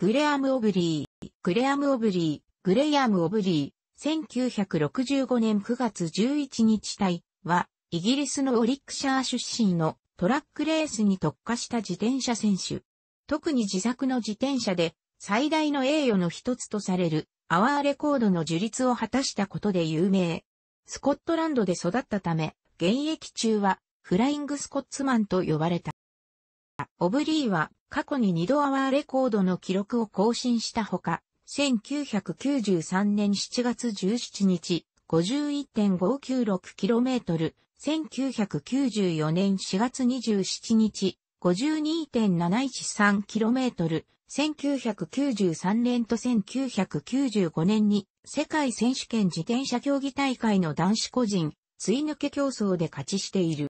グレアム・オブリー、グレアム・オブリー、グレアム・オブリー、1965年9月11日隊は、イギリスのオリックシャー出身のトラックレースに特化した自転車選手。特に自作の自転車で最大の栄誉の一つとされるアワーレコードの樹立を果たしたことで有名。スコットランドで育ったため、現役中はフライングスコッツマンと呼ばれた。オブリーは過去に2度アワーレコードの記録を更新したほか、1993年7月17日、51.596km、1994年4月27日、52.713km、1993年と1995年に世界選手権自転車競技大会の男子個人、追抜け競争で勝ちしている。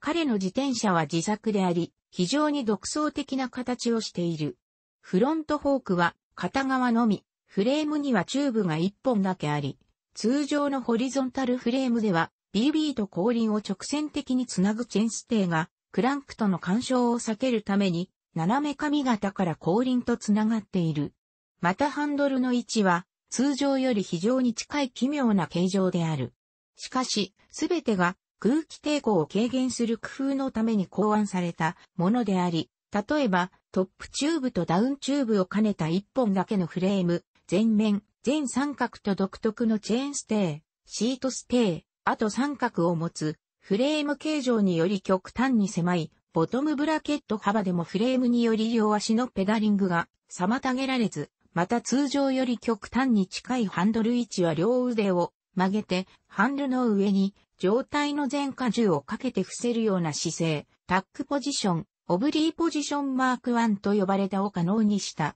彼の自転車は自作であり、非常に独創的な形をしている。フロントフォークは片側のみ、フレームにはチューブが1本だけあり、通常のホリゾンタルフレームでは BB と後輪を直線的につなぐチェンステーがクランクとの干渉を避けるために斜め髪型から後輪とつながっている。またハンドルの位置は通常より非常に近い奇妙な形状である。しかし、すべてが空気抵抗を軽減する工夫のために考案されたものであり、例えばトップチューブとダウンチューブを兼ねた1本だけのフレーム、全面、全三角と独特のチェーンステー、シートステー、あと三角を持つ、フレーム形状により極端に狭い、ボトムブラケット幅でもフレームにより両足のペダリングが妨げられず、また通常より極端に近いハンドル位置は両腕を曲げて、ハンドルの上に、上体の前荷重をかけて伏せるような姿勢、タックポジション、オブリーポジションマーク1と呼ばれたを可能にした。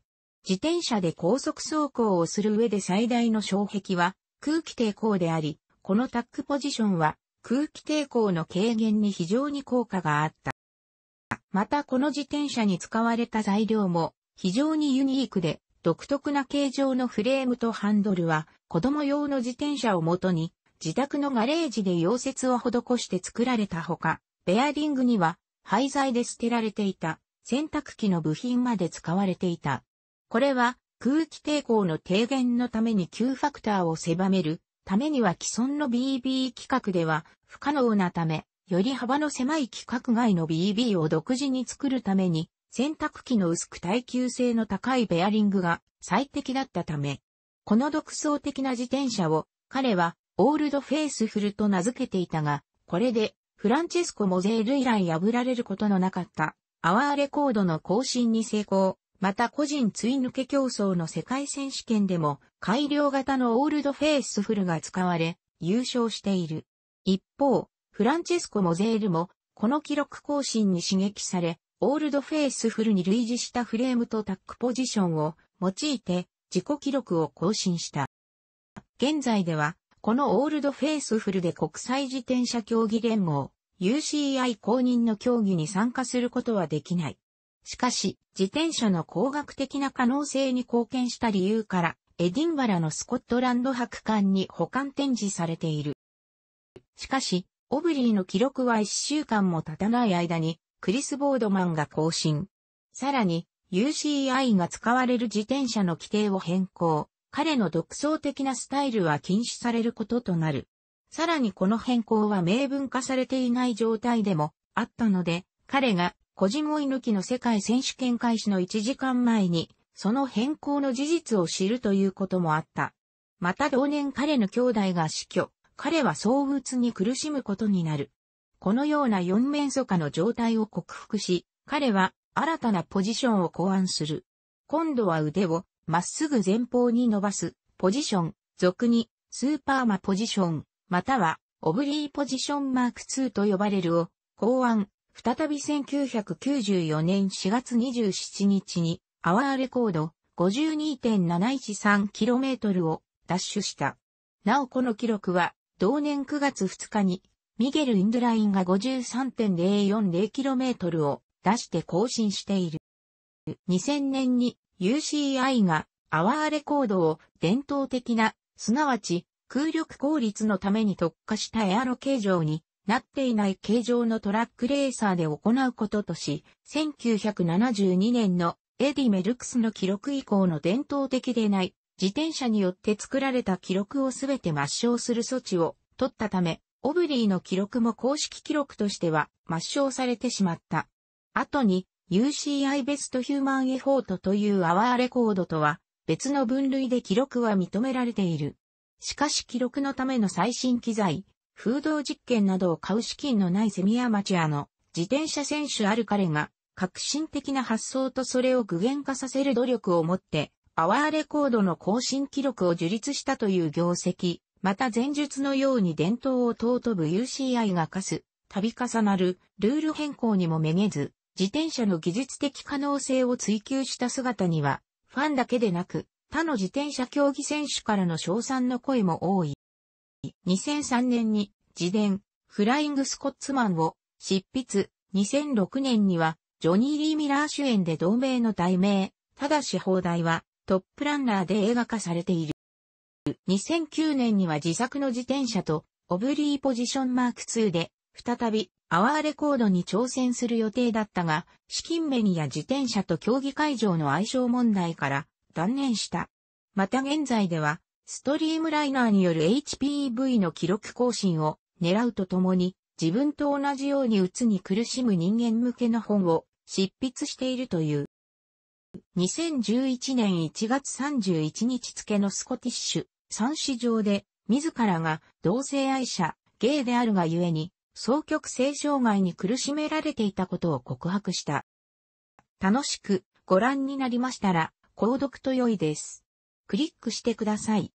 自転車で高速走行をする上で最大の障壁は空気抵抗であり、このタックポジションは空気抵抗の軽減に非常に効果があった。またこの自転車に使われた材料も非常にユニークで独特な形状のフレームとハンドルは、子供用の自転車をもとに、自宅のガレージで溶接を施して作られたほか、ベアリングには、廃材で捨てられていた、洗濯機の部品まで使われていた。これは、空気抵抗の低減のために9ファクターを狭めるためには既存の BB 規格では不可能なため、より幅の狭い規格外の BB を独自に作るために洗濯機の薄く耐久性の高いベアリングが最適だったため、この独創的な自転車を彼はオールドフェイスフルと名付けていたが、これでフランチェスコ・モゼール以来破られることのなかったアワーレコードの更新に成功。また個人追抜け競争の世界選手権でも改良型のオールドフェイスフルが使われ優勝している。一方、フランチェスコ・モゼールもこの記録更新に刺激され、オールドフェイスフルに類似したフレームとタックポジションを用いて自己記録を更新した。現在では、このオールドフェイスフルで国際自転車競技連合 UCI 公認の競技に参加することはできない。しかし、自転車の工学的な可能性に貢献した理由から、エディンバラのスコットランド博館に保管展示されている。しかし、オブリーの記録は1週間も経たない間にクリス・ボードマンが更新。さらに、UCI が使われる自転車の規定を変更。彼の独創的なスタイルは禁止されることとなる。さらにこの変更は明文化されていない状態でもあったので、彼が個人追い抜きの世界選手権開始の1時間前に、その変更の事実を知るということもあった。また同年彼の兄弟が死去、彼は躁鬱に苦しむことになる。このような四面疎下の状態を克服し、彼は新たなポジションを考案する。今度は腕をまっすぐ前方に伸ばすポジション、俗にスーパーマポジション、またはオブリーポジションマーク2と呼ばれるを考案、再び1994年4月27日にアワーレコード 52.713km をダッシュした。なおこの記録は同年9月2日にミゲル・インドラインが 53.040km を出して更新している。2000年に UCI がアワーレコードを伝統的な、すなわち空力効率のために特化したエアロ形状になっていない形状のトラックレーサーで行うこととし、1972年のエディ・メルクスの記録以降の伝統的でない自転車によって作られた記録をすべて抹消する措置を取ったため、オブリーの記録も公式記録としては抹消されてしまった。後に UCI ベストヒューマンエフォートというアワーレコードとは別の分類で記録は認められている。しかし記録のための最新機材、風洞実験などを買う資金のないセミアマチュアの自転車選手ある彼が革新的な発想とそれを具現化させる努力をもってアワーレコードの更新記録を樹立したという業績、また前述のように伝統を尊ぶ UCI が課す、度重なるルール変更にもめげず、自転車の技術的可能性を追求した姿には、ファンだけでなく、他の自転車競技選手からの称賛の声も多い。2003年に自伝、フライングスコッツマンを執筆、2006年には、ジョニー・リー・ミラー主演で同名の題名、ただし放題は、トップランナーで映画化されている。2009年には自作の自転車と、オブリーポジションマーク2で、再び、アワーレコードに挑戦する予定だったが、資金面や自転車と競技会場の相性問題から断念した。また現在では、ストリームライナーによる HPV の記録更新を狙うとともに、自分と同じように打つに苦しむ人間向けの本を執筆しているという。2011年1月31日付のスコティッシュ三市上で、自らが同性愛者、ゲイであるがゆえに、双極性障害に苦しめられていたことを告白した。楽しくご覧になりましたら、購読と良いです。クリックしてください。